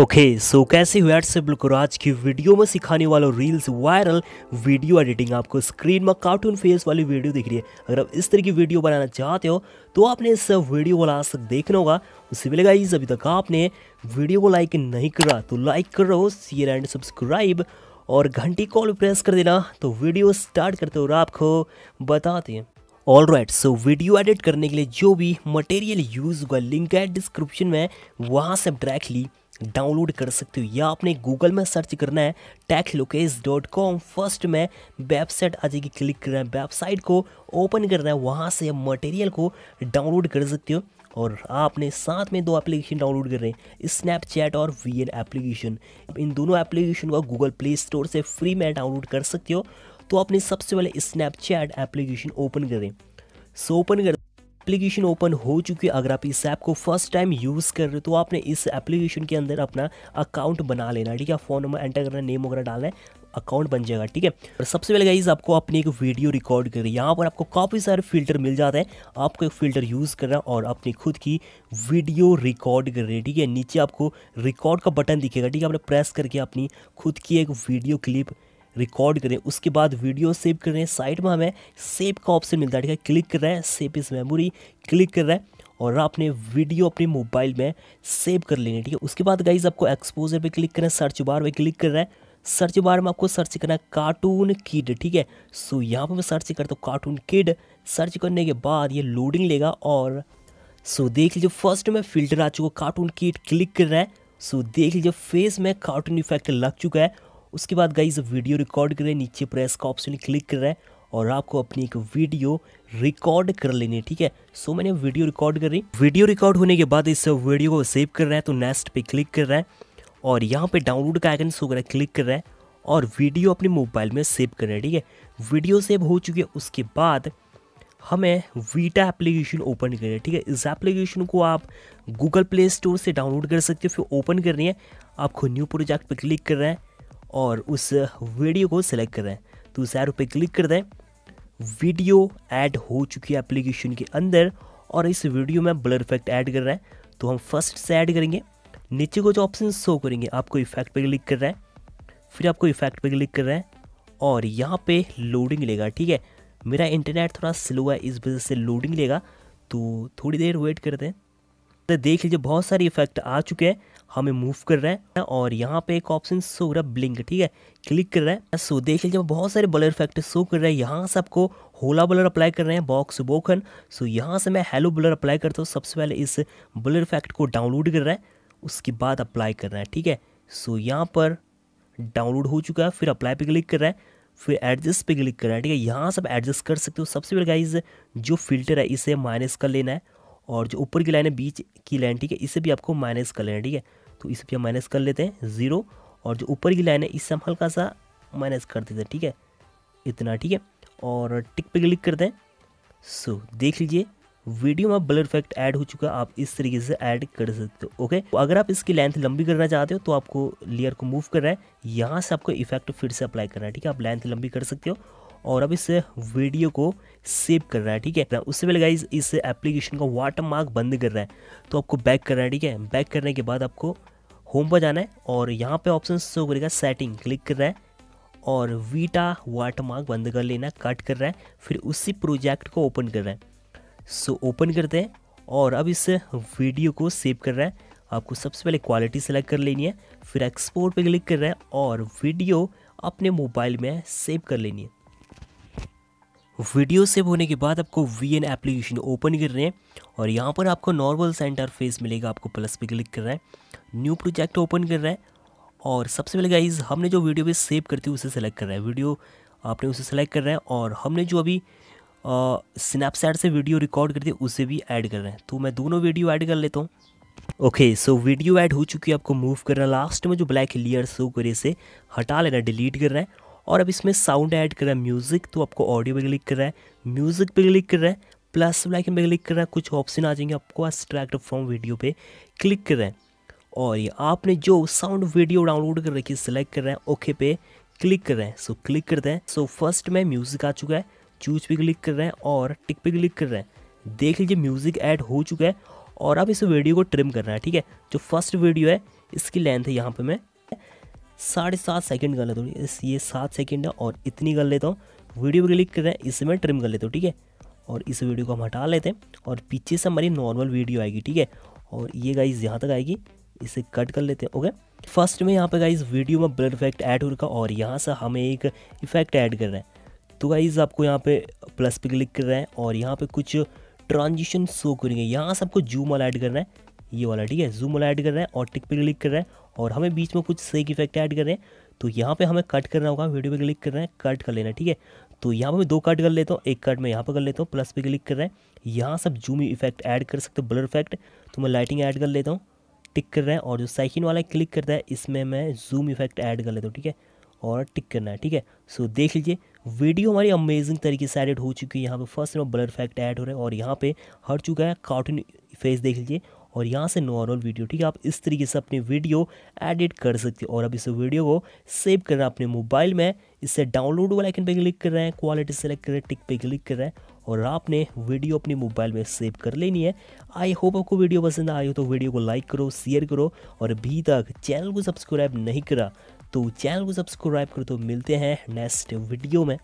okay so कैसे हुए से बिल्कुल आज की वीडियो में सिखाने वाला रील्स वायरल वीडियो एडिटिंग आपको स्क्रीन में कार्टून फेस वाली वीडियो दिख रही है अगर आप इस तरह की वीडियो बनाना चाहते हो तो आपने इस वीडियो को लास्ट तक देखना होगा उससे मिलेगा इस अभी तक आपने वीडियो को लाइक नहीं करा तो लाइक करो शेयर एंड सब्सक्राइब और घंटी कॉल प्रेस कर देना तो वीडियो स्टार्ट करते हो और आपको बताते हैं all right so video edit करने के लिए जो भी मटेरियल यूज़ हुआ लिंक है डिस्क्रिप्शन में वहाँ से डायरेक्टली डाउनलोड कर सकते हो या आपने गूगल में सर्च करना है techs Lokesh dot com first में वेबसाइट आ जाएगी क्लिक करना है वेबसाइट को ओपन करना है वहाँ से मटेरियल को डाउनलोड कर सकते हो और आपने साथ में दो एप्लीकेशन डाउनलोड कर रहे हैं स्नैपचैट और वी एन एप्लीकेशन इन दोनों एप्लीकेशन को गूगल प्ले स्टोर से फ्री में डाउनलोड कर सकते हो तो आपने सबसे पहले स्नैपचैट एप्लीकेशन ओपन करें सो ओपन कर एप्लीकेशन ओपन हो चुकी है अगर आप इस ऐप को फर्स्ट टाइम यूज़ कर रहे हो तो आपने इस एप्लीकेशन के अंदर अपना अकाउंट बना लेना ठीक है फ़ोन नंबर एंटर करना नेम वगैरह डालना है अकाउंट बन जाएगा ठीक है और सबसे पहले गाइज आपको अपनी एक वीडियो रिकॉर्ड कर है यहाँ पर आपको काफ़ी सारे फिल्टर मिल जाते हैं आपको एक फिल्टर यूज़ करना और अपनी खुद की वीडियो रिकॉर्ड कर रही है ठीक है नीचे आपको रिकॉर्ड का बटन दिखेगा ठीक है आपने प्रेस करके अपनी खुद की एक वीडियो क्लिप रिकॉर्ड करें उसके बाद वीडियो सेव कर रहे हैं साइड में हमें सेव का ऑप्शन मिलता है ठीक है क्लिक कर रहा है सेव इस मेमोरी क्लिक कर रहा है और आपने वीडियो अपने मोबाइल में सेव कर लेंगे ठीक है उसके बाद गाइज आपको एक्सपोजर पे क्लिक करें सर्च बार पे क्लिक कर रहा है सर्च बार में आपको सर्च करना है कार्टून किड ठीक है सो यहाँ पर मैं सर्च करता हूँ कार्टून किड सर्च करने के बाद ये लोडिंग लेगा और सो देख लीजिए फर्स्ट में फिल्टर आ चुका कार्टून किड क्लिक कर रहा है सो देख लीजिए फेस में कार्टून इफेक्ट लग चुका है उसके बाद गई वीडियो रिकॉर्ड हैं नीचे प्रेस का ऑप्शन क्लिक कर रहा है और आपको अपनी एक वीडियो रिकॉर्ड कर लेनी है ठीक है सो मैंने वीडियो रिकॉर्ड कर रही वीडियो रिकॉर्ड होने के बाद इस वीडियो को सेव कर रहे हैं तो नेक्स्ट पे क्लिक कर रहा है तो और यहाँ पे डाउनलोड का आइकन शो कर रहा है क्लिक कर रहा है और वीडियो अपने मोबाइल में सेव कर रहे हैं ठीक है वीडियो सेव हो चुकी है उसके बाद हमें वीटा एप्लीकेशन ओपन करें है ठीक है इस एप्लीकेशन को आप गूगल प्ले स्टोर से डाउनलोड कर सकते हो फिर ओपन करनी है आपको न्यू प्रोजेक्ट पर क्लिक कर रहे हैं और उस वीडियो को सिलेक्ट कर रहे हैं तो उस एरो पर क्लिक कर दें वीडियो ऐड हो चुकी है एप्लीकेशन के अंदर और इस वीडियो में ब्लर इफेक्ट ऐड कर रहे हैं तो हम फर्स्ट से ऐड करेंगे नीचे को जो ऑप्शन शो करेंगे आपको इफेक्ट पे क्लिक कर रहा है फिर आपको इफेक्ट पे क्लिक कर रहा है और यहाँ पे लोडिंग लेगा ठीक है मेरा इंटरनेट थोड़ा स्लो है इस वजह से लोडिंग लेगा तो थोड़ी देर वेट करते हैं तो देख लीजिए बहुत सारे इफेक्ट आ चुके हैं हमें मूव कर रहे हैं और यहाँ पे एक ऑप्शन शो हो रहा है ब्लिंक ठीक है क्लिक कर रहा है सो देख लीजिए बहुत सारे बलर इफेक्ट शो कर रहे हैं यहाँ से आपको होला ब्लर अप्लाई कर रहे हैं बॉक्स बोखन सो यहाँ से मैं हेलो ब्लर अप्लाई करता हूँ सबसे पहले इस ब्लर इफेक्ट को डाउनलोड कर रहा है उसके बाद अप्लाई करना है ठीक है सो यहाँ पर डाउनलोड हो चुका है फिर अप्लाई पे क्लिक कर रहा है फिर एडजस्ट पे क्लिक कर रहा है ठीक है यहाँ सब एडजस्ट कर सकते हो सबसे पहले गाइज जो फिल्टर है इसे माइनस कर लेना है और जो ऊपर की लाइन है बीच की लाइन ठीक है इसे भी आपको माइनस कर लेना है ठीक है तो इसे भी हम माइनस कर लेते हैं ज़ीरो और जो ऊपर की लाइन है इससे हम हल्का सा माइनस कर देते हैं ठीक है इतना ठीक है और टिक पे क्लिक करते हैं सो देख लीजिए वीडियो में ब्लर इफेक्ट ऐड हो चुका है आप इस तरीके से ऐड कर सकते हो ओके तो अगर आप इसकी लेंथ लंबी करना चाहते हो तो आपको लेयर को मूव करना है यहाँ से आपको इफेक्ट फिर से अप्लाई करना है ठीक है आप लेंथ लंबी कर सकते हो और अब इस वीडियो को सेव कर रहा है ठीक है उससे पहले गाइज इस एप्लीकेशन का वाटर मार्क बंद कर रहा है तो आपको बैक करना है ठीक है बैक तो करने के बाद आपको होम पर जाना है और यहाँ पे ऑप्शन शो करेगा सेटिंग क्लिक कर रहा है और वीटा वाटर मार्क बंद कर लेना कट कर रहा है फिर उसी प्रोजेक्ट को ओपन कर रहा है सो ओपन करते हैं और अब इस वीडियो को सेव कर रहे हैं आपको सबसे पहले क्वालिटी सेलेक्ट कर लेनी है फिर एक्सपोर्ट पे क्लिक कर रहे हैं और वीडियो अपने मोबाइल में सेव कर लेनी है वीडियो सेव होने के बाद आपको वी एन एप्लीकेशन ओपन कर रहे हैं और यहाँ पर आपको नॉर्मल सेंटर फेस मिलेगा आपको प्लस पे क्लिक कर रहे हैं न्यू प्रोजेक्ट ओपन कर रहे हैं और सबसे पहले गाइज हमने जो वीडियो भी सेव करती है उसे सेलेक्ट कर रहे हैं वीडियो आपने उसे सेलेक्ट कर रहे हैं और हमने जो अभी स्नैपचैट से वीडियो रिकॉर्ड करते उसे भी ऐड कर रहे हैं तो मैं दोनों वीडियो ऐड कर लेता हूँ ओके सो वीडियो ऐड हो चुकी है आपको मूव करना लास्ट में जो ब्लैक लेयर शो करे से हटा लेना डिलीट कर रहे है और अब इसमें साउंड ऐड कर रहा है म्यूज़िक तो आपको ऑडियो पे क्लिक कर रहा है म्यूज़िक पे क्लिक कर रहा है प्लस ब्लैक पे क्लिक कर रहा है कुछ ऑप्शन आ जाएंगे आपको एक्सट्रैक्ट फ्रॉम वीडियो पे क्लिक कर रहे हैं और ये आपने जो साउंड वीडियो डाउनलोड कर रखी है सिलेक्ट कर रहे हैं ओके पे क्लिक कर रहे हैं सो क्लिक करते हैं सो फर्स्ट में म्यूज़िक आ चुका है चूज पे क्लिक कर रहे हैं और टिक पे क्लिक कर रहे हैं देख लीजिए म्यूज़िक ऐड हो चुका है और अब इस वीडियो को ट्रिम करना है ठीक है जो फर्स्ट वीडियो है इसकी लेंथ है यहाँ पर मैं साढ़े सात सेकेंड कर लेता हूँ ये सात सेकेंड है और इतनी कर लेता हूँ वीडियो पर क्लिक कर रहे हैं इसे मैं ट्रिम कर लेता हूँ ठीक है और इस वीडियो को हम हटा लेते हैं और पीछे से हमारी नॉर्मल वीडियो आएगी ठीक है और ये गाइज यहाँ तक आएगी इसे कट कर लेते हैं ओके फर्स्ट में यहाँ पे गाइज वीडियो में ब्लड इफेक्ट ऐड हो रखा और यहाँ से हमें एक इफेक्ट ऐड कर रहे हैं तो गाइज़ आपको यहाँ पे प्लस पे क्लिक कर रहे हैं और यहाँ पे कुछ ट्रांजिशन शो करेंगे यहाँ से आपको जूम वाला ऐड करना है ये वाला ठीक है जूम वाला ऐड कर रहे है और टिक पे क्लिक कर रहे है और हमें बीच में कुछ सेक इफेक्ट ऐड कर रहे हैं तो यहाँ पे हमें कट करना होगा वीडियो पे क्लिक कर रहे हैं कट कर लेना ठीक है तो यहाँ पे मैं दो कट कर लेता हूँ एक कट मैं यहाँ पे कर लेता हूँ प्लस पे क्लिक कर रहे हैं यहाँ सब जूम इफेक्ट ऐड कर सकते ब्लर इफेक्ट तो मैं लाइटिंग ऐड कर लेता हूँ टिक कर रहे हैं और जो साइकिन वाला क्लिक करता है इसमें मैं जूम इफेक्ट ऐड कर लेता हूँ ठीक है और टिक करना है ठीक है सो देख लीजिए वीडियो हमारी अमेजिंग तरीके से एडिट हो चुकी है यहाँ पे first no blur effect add हो रहा है और यहाँ पे हट चुका है कार्टून फेस देख लीजिए और यहाँ से नॉर्मल वीडियो ठीक है आप इस तरीके से अपनी वीडियो एडिट कर सकते हो और अब इस वीडियो को सेव करना अपने मोबाइल में इससे डाउनलोड वाला आइकन पे क्लिक कर रहे हैं क्वालिटी सेलेक्ट कर रहे हैं टिक पे क्लिक कर रहे हैं और आपने वीडियो अपने मोबाइल में सेव कर लेनी है आई होप आपको वीडियो पसंद आई हो तो वीडियो को लाइक करो शेयर करो और अभी तक चैनल को सब्सक्राइब नहीं करा तो चैनल को सब्सक्राइब कर दो तो मिलते हैं नेक्स्ट वीडियो में